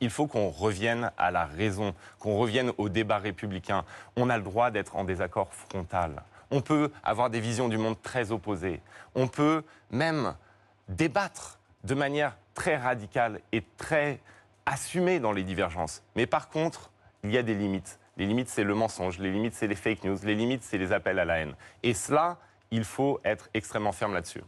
il faut qu'on revienne à la raison, qu'on revienne au débat républicain. On a le droit d'être en désaccord frontal. On peut avoir des visions du monde très opposées. On peut même débattre de manière très radicale et très assumée dans les divergences. Mais par contre, il y a des limites. Les limites, c'est le mensonge. Les limites, c'est les fake news. Les limites, c'est les appels à la haine. Et cela, il faut être extrêmement ferme là-dessus.